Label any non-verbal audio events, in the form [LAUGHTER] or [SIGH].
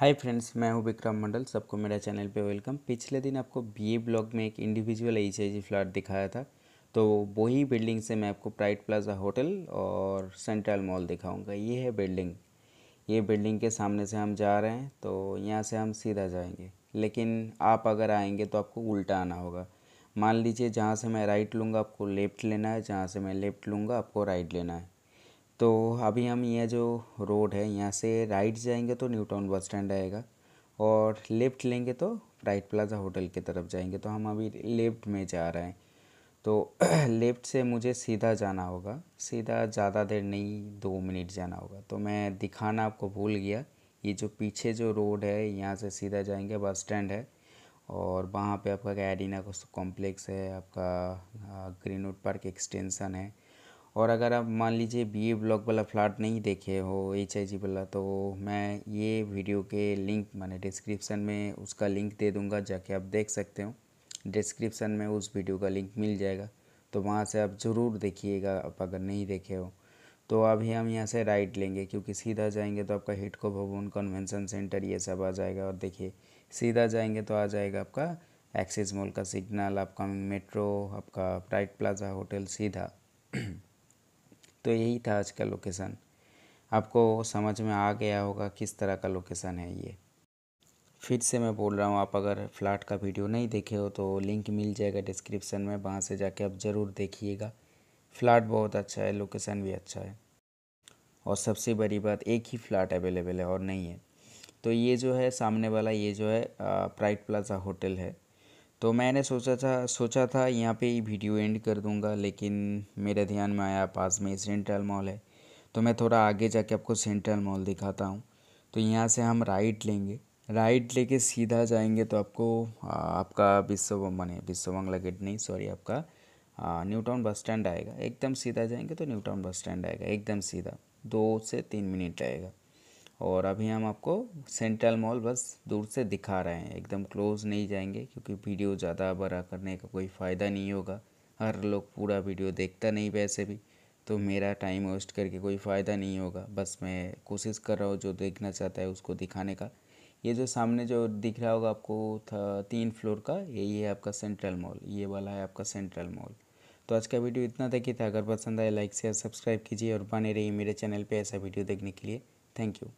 hi friends मैं हूं विक्रम मंडल सबको मेरा चैनल पे वेलकम पिछले दिन आपको बीए ब्लॉग में एक इंडिविजुअल एच आई फ्लैट दिखाया था तो वही बिल्डिंग से मैं आपको प्राइट प्लाजा होटल और सेंट्रल मॉल दिखाऊंगा ये है बिल्डिंग ये बिल्डिंग के सामने से हम जा रहे हैं तो यहाँ से हम सीधा जाएंगे लेकिन आप अगर आएंगे तो आपको उल्टा आना होगा मान लीजिए जहाँ से मैं राइट लूँगा आपको लेफ़्ट लेना है जहाँ से मैं लेफ़्ट लूँगा आपको राइट लेना है तो अभी हम यह जो रोड है यहाँ से राइट जाएंगे तो न्यू टाउन बस स्टैंड आएगा और लेफ़्ट लेंगे तो राइट प्लाजा होटल की तरफ जाएंगे तो हम अभी लेफ़्ट में जा रहे हैं तो लेफ़्ट [CLEARS THROAT] से मुझे सीधा जाना होगा सीधा ज़्यादा देर नहीं दो मिनट जाना होगा तो मैं दिखाना आपको भूल गया ये जो पीछे जो रोड है यहाँ से सीधा जाएंगे बस स्टैंड है और वहाँ पे आपका कैडीना कॉम्प्लेक्स है आपका ग्रीनवुड पार्क एक्सटेंशन है और अगर आप मान लीजिए बी ए ब्लॉक वाला फ्लैट नहीं देखे हो एच आई जी वाला तो मैं ये वीडियो के लिंक मैंने डिस्क्रिप्सन में उसका लिंक दे दूँगा जाके आप देख सकते हो डिस्क्रिप्सन में उस वीडियो का लिंक मिल जाएगा तो वहाँ से आप ज़रूर देखिएगा आप अगर नहीं देखे हो तो अभी हम यहाँ से राइट लेंगे क्योंकि सीधा जाएंगे तो आपका हिटको भवन कन्वेंशन सेंटर ये सब आ जाएगा और देखिए सीधा जाएंगे तो आ जाएगा आपका एक्सिस मॉल का सिग्नल अपकमिंग मेट्रो आपका प्राइट प्लाजा होटल सीधा [CLEARS THROAT] तो यही था आज का लोकेशन आपको समझ में आ गया होगा किस तरह का लोकेशन है ये फिर से मैं बोल रहा हूँ आप अगर फ्लैट का वीडियो नहीं देखे हो तो लिंक मिल जाएगा डिस्क्रिप्शन में वहाँ से जाके आप ज़रूर देखिएगा फ्लैट बहुत अच्छा है लोकेशन भी अच्छा है और सबसे बड़ी बात एक ही फ्लैट अवेलेबल है और नहीं है तो ये जो है सामने वाला ये जो है प्राइट प्लाजा होटल है तो मैंने सोचा था सोचा था यहाँ पे ही वीडियो एंड कर दूँगा लेकिन मेरे ध्यान में आया पास में सेंट्रल मॉल है तो मैं थोड़ा आगे जाके आपको सेंट्रल मॉल दिखाता हूँ तो यहाँ से हम राइट लेंगे राइट लेके सीधा जाएंगे तो आपको आ, आपका विश्व माने विश्व बंगला गेट नहीं सॉरी आपका न्यू टाउन बस स्टैंड आएगा एकदम सीधा जाएंगे तो न्यू टाउन बस स्टैंड आएगा एकदम सीधा दो से तीन मिनट आएगा और अभी हम आपको सेंट्रल मॉल बस दूर से दिखा रहे हैं एकदम क्लोज नहीं जाएंगे क्योंकि वीडियो ज़्यादा बड़ा करने का कोई फ़ायदा नहीं होगा हर लोग पूरा वीडियो देखता नहीं वैसे भी तो मेरा टाइम वेस्ट करके कोई फ़ायदा नहीं होगा बस मैं कोशिश कर रहा हूँ जो देखना चाहता है उसको दिखाने का ये जो सामने जो दिख रहा होगा आपको था तीन फ्लोर का यही है आपका सेंट्रल मॉल ये वाला है आपका सेंट्रल मॉल तो आज का वीडियो इतना देखिए था अगर पसंद आए लाइक शेयर सब्सक्राइब कीजिए और बने रहिए मेरे चैनल पे ऐसा वीडियो देखने के लिए थैंक यू